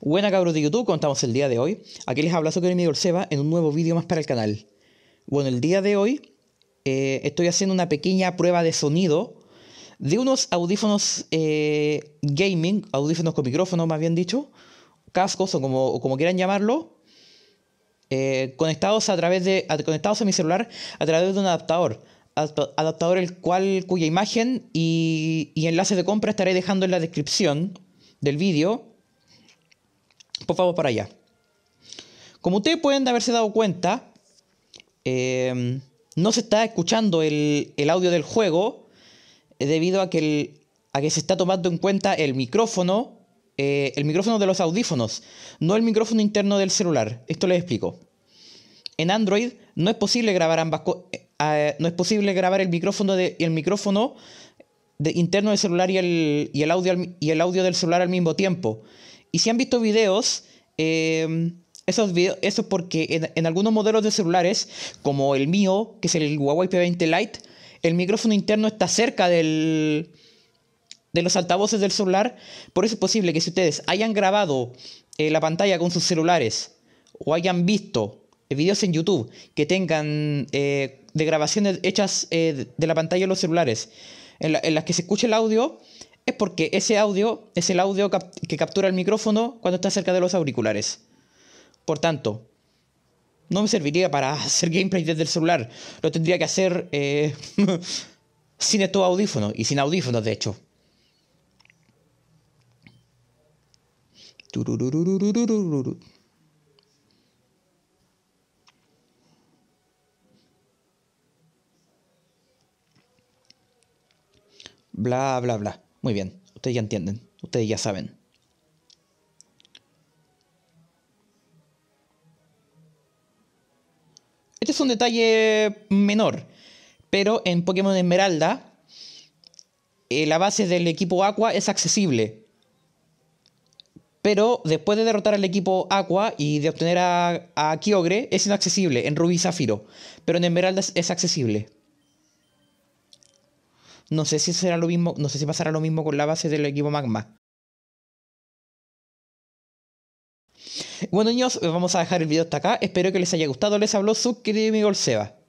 Buenas cabros de YouTube, contamos el día de hoy. Aquí les habla Soker y Seba en un nuevo vídeo más para el canal. Bueno, el día de hoy eh, estoy haciendo una pequeña prueba de sonido de unos audífonos eh, gaming, audífonos con micrófono más bien dicho, cascos o como, quieran llamarlo, eh, conectados, a través de, conectados mi celular a través de un adaptador adaptador el cual cuya imagen y, y, enlace de compra estaré dejando en la descripción del vídeo por favor, para allá. Como ustedes pueden haberse dado cuenta, em, no se está escuchando el, audio del juego eh, debido a que, que, se está tomando en cuenta el micrófono, eh, el micrófono de los audífonos, no el micrófono interno del celular. Esto les explico. En Android no es posible grabar ambas eh, no es posible grabar el micrófono de, el micrófono de, interno del celular y el, y el, audio, y el audio del celular al mismo tiempo, y si han visto videos, em, eso es porque en, algunos modelos de celulares, como el mío, que es el Huawei P20 Lite, el micrófono interno está cerca del, de los altavoces del celular. Por eso es posible que si ustedes hayan grabado eh, la pantalla con sus celulares o hayan visto videos en YouTube que tengan eh, de grabaciones hechas eh, de la pantalla de los celulares en, las que se escuche el audio, es porque ese audio es el audio que captura el micrófono cuando está cerca de los auriculares. Por tanto, no me serviría para hacer gameplay desde el celular. Lo tendría que hacer eh, sin estos audífonos y sin audífonos, de hecho. Bla, bla, bla. Muy bien, ustedes ya entienden, ustedes ya saben. Este es un detalle menor, pero en Pokémon Esmeralda eh, la base del equipo Aqua es accesible. Pero después de derrotar al equipo Aqua y de obtener a, a Kyogre, es inaccesible en Ruby y Zafiro. Pero en Esmeralda es accesible. No sé si será lo mismo, no sé si pasará lo mismo con la base del equipo Magma. Bueno niños, vamos a dejar el video hasta acá. Espero que les haya gustado. Les habló su querido amigo Seba.